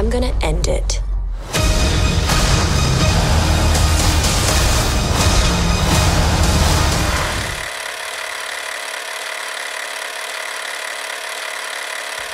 I'm gonna end it.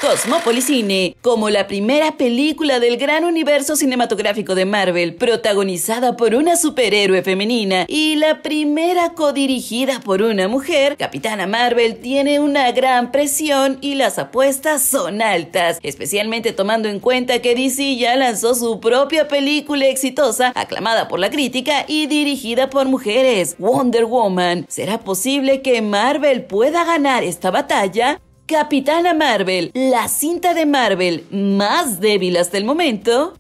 Cosmopolisine. como la primera película del gran universo cinematográfico de Marvel, protagonizada por una superhéroe femenina y la primera codirigida por una mujer, Capitana Marvel tiene una gran presión y las apuestas son altas, especialmente tomando en cuenta que DC ya lanzó su propia película exitosa, aclamada por la crítica y dirigida por mujeres, Wonder Woman. ¿Será posible que Marvel pueda ganar esta batalla? Capitana Marvel, la cinta de Marvel más débil hasta el momento,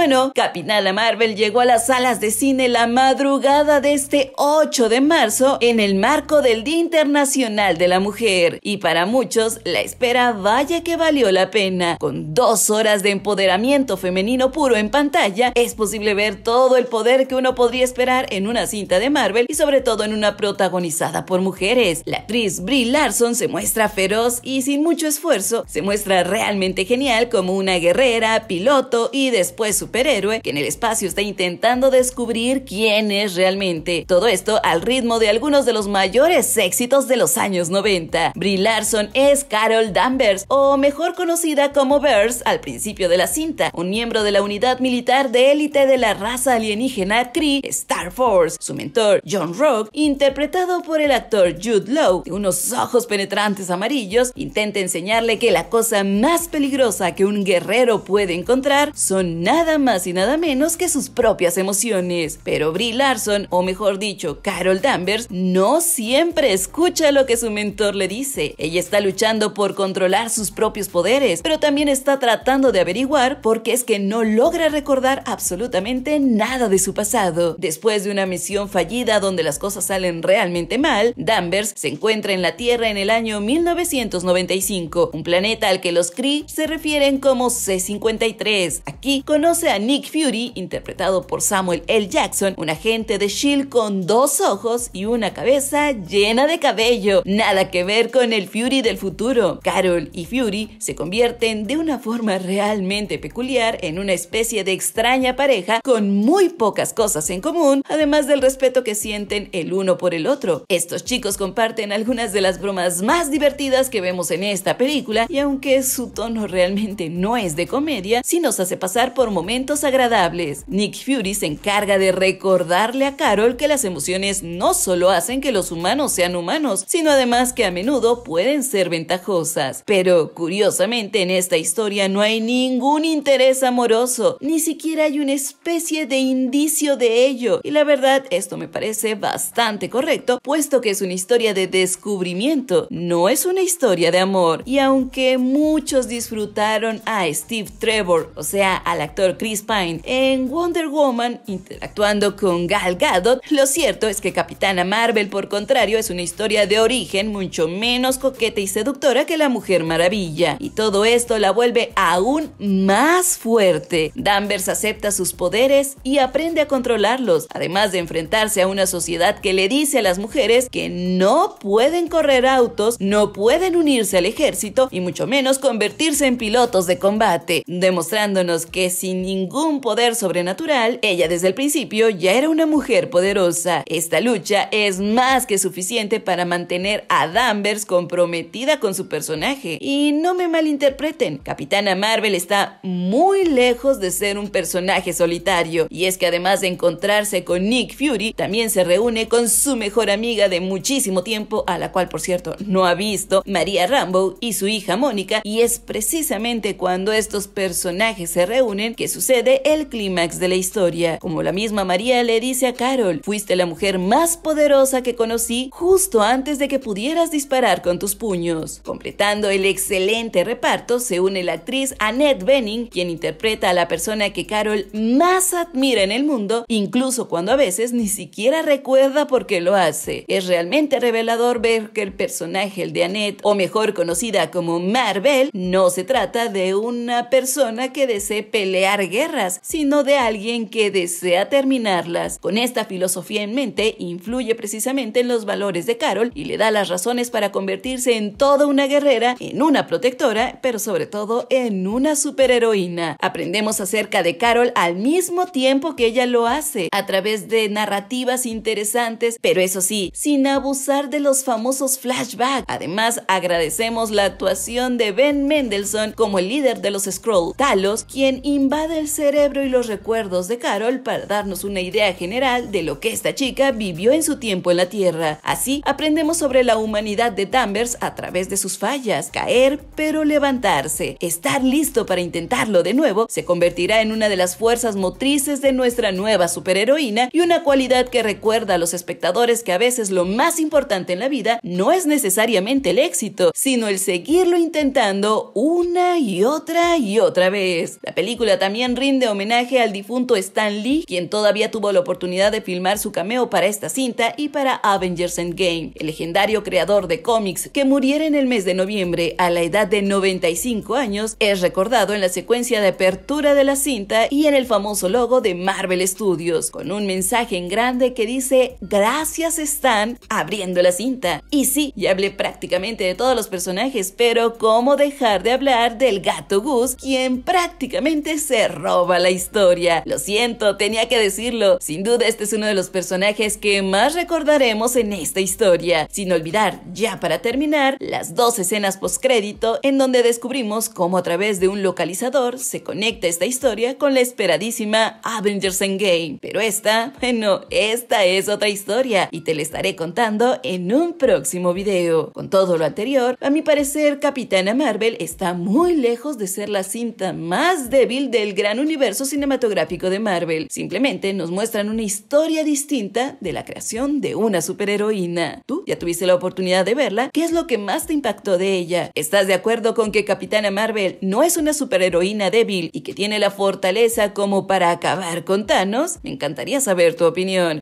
bueno, Capitana Marvel llegó a las salas de cine la madrugada de este 8 de marzo en el marco del Día Internacional de la Mujer y para muchos la espera vaya que valió la pena. Con dos horas de empoderamiento femenino puro en pantalla es posible ver todo el poder que uno podría esperar en una cinta de Marvel y sobre todo en una protagonizada por mujeres. La actriz Brie Larson se muestra feroz y sin mucho esfuerzo se muestra realmente genial como una guerrera, piloto y después su superhéroe que en el espacio está intentando descubrir quién es realmente. Todo esto al ritmo de algunos de los mayores éxitos de los años 90. Brie Larson es Carol Danvers, o mejor conocida como Burst al principio de la cinta, un miembro de la unidad militar de élite de la raza alienígena Kree Star Force. Su mentor, John Rock, interpretado por el actor Jude Law, de unos ojos penetrantes amarillos, intenta enseñarle que la cosa más peligrosa que un guerrero puede encontrar son nada más y nada menos que sus propias emociones. Pero Brie Larson, o mejor dicho, Carol Danvers, no siempre escucha lo que su mentor le dice. Ella está luchando por controlar sus propios poderes, pero también está tratando de averiguar por qué es que no logra recordar absolutamente nada de su pasado. Después de una misión fallida donde las cosas salen realmente mal, Danvers se encuentra en la Tierra en el año 1995, un planeta al que los Kree se refieren como C-53. Aquí conoce a Nick Fury, interpretado por Samuel L. Jackson, un agente de S.H.I.E.L.D. con dos ojos y una cabeza llena de cabello. Nada que ver con el Fury del futuro. Carol y Fury se convierten de una forma realmente peculiar en una especie de extraña pareja con muy pocas cosas en común, además del respeto que sienten el uno por el otro. Estos chicos comparten algunas de las bromas más divertidas que vemos en esta película y aunque su tono realmente no es de comedia, si nos hace pasar por momentos agradables. Nick Fury se encarga de recordarle a Carol que las emociones no solo hacen que los humanos sean humanos, sino además que a menudo pueden ser ventajosas. Pero curiosamente en esta historia no hay ningún interés amoroso, ni siquiera hay una especie de indicio de ello. Y la verdad, esto me parece bastante correcto, puesto que es una historia de descubrimiento, no es una historia de amor. Y aunque muchos disfrutaron a Steve Trevor, o sea, al actor Chris Pine en Wonder Woman interactuando con Gal Gadot, lo cierto es que Capitana Marvel, por contrario, es una historia de origen mucho menos coqueta y seductora que la Mujer Maravilla, y todo esto la vuelve aún más fuerte. Danvers acepta sus poderes y aprende a controlarlos, además de enfrentarse a una sociedad que le dice a las mujeres que no pueden correr autos, no pueden unirse al ejército y mucho menos convertirse en pilotos de combate, demostrándonos que sin ningún poder sobrenatural, ella desde el principio ya era una mujer poderosa. Esta lucha es más que suficiente para mantener a Danvers comprometida con su personaje. Y no me malinterpreten, Capitana Marvel está muy lejos de ser un personaje solitario, y es que además de encontrarse con Nick Fury, también se reúne con su mejor amiga de muchísimo tiempo, a la cual por cierto no ha visto, María Rambo y su hija Mónica, y es precisamente cuando estos personajes se reúnen que su sucede el clímax de la historia. Como la misma María le dice a Carol, fuiste la mujer más poderosa que conocí justo antes de que pudieras disparar con tus puños. Completando el excelente reparto se une la actriz Annette Bening, quien interpreta a la persona que Carol más admira en el mundo, incluso cuando a veces ni siquiera recuerda por qué lo hace. Es realmente revelador ver que el personaje, de Annette, o mejor conocida como Marvel, no se trata de una persona que desee pelear guerras, sino de alguien que desea terminarlas. Con esta filosofía en mente, influye precisamente en los valores de Carol y le da las razones para convertirse en toda una guerrera, en una protectora, pero sobre todo en una superheroína. Aprendemos acerca de Carol al mismo tiempo que ella lo hace, a través de narrativas interesantes, pero eso sí, sin abusar de los famosos flashbacks. Además, agradecemos la actuación de Ben Mendelssohn como el líder de los Scroll, Talos, quien invade el cerebro y los recuerdos de Carol para darnos una idea general de lo que esta chica vivió en su tiempo en la Tierra. Así aprendemos sobre la humanidad de Danvers a través de sus fallas, caer pero levantarse, estar listo para intentarlo de nuevo, se convertirá en una de las fuerzas motrices de nuestra nueva superheroína y una cualidad que recuerda a los espectadores que a veces lo más importante en la vida no es necesariamente el éxito, sino el seguirlo intentando una y otra y otra vez. La película también rinde homenaje al difunto Stan Lee, quien todavía tuvo la oportunidad de filmar su cameo para esta cinta y para Avengers Endgame, el legendario creador de cómics que muriera en el mes de noviembre a la edad de 95 años, es recordado en la secuencia de apertura de la cinta y en el famoso logo de Marvel Studios, con un mensaje en grande que dice gracias Stan abriendo la cinta. Y sí, ya hablé prácticamente de todos los personajes, pero ¿cómo dejar de hablar del gato Gus, quien prácticamente se roba la historia. Lo siento, tenía que decirlo. Sin duda este es uno de los personajes que más recordaremos en esta historia. Sin olvidar, ya para terminar, las dos escenas postcrédito en donde descubrimos cómo a través de un localizador se conecta esta historia con la esperadísima Avengers Endgame. Pero esta, bueno, esta es otra historia y te la estaré contando en un próximo video. Con todo lo anterior, a mi parecer Capitana Marvel está muy lejos de ser la cinta más débil del gran universo cinematográfico de Marvel. Simplemente nos muestran una historia distinta de la creación de una superheroína. Tú ya tuviste la oportunidad de verla. ¿Qué es lo que más te impactó de ella? ¿Estás de acuerdo con que Capitana Marvel no es una superheroína débil y que tiene la fortaleza como para acabar con Thanos? Me encantaría saber tu opinión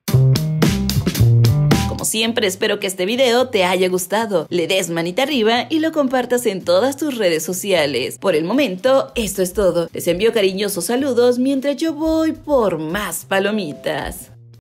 siempre, espero que este video te haya gustado, le des manita arriba y lo compartas en todas tus redes sociales. Por el momento, esto es todo. Les envío cariñosos saludos mientras yo voy por más palomitas.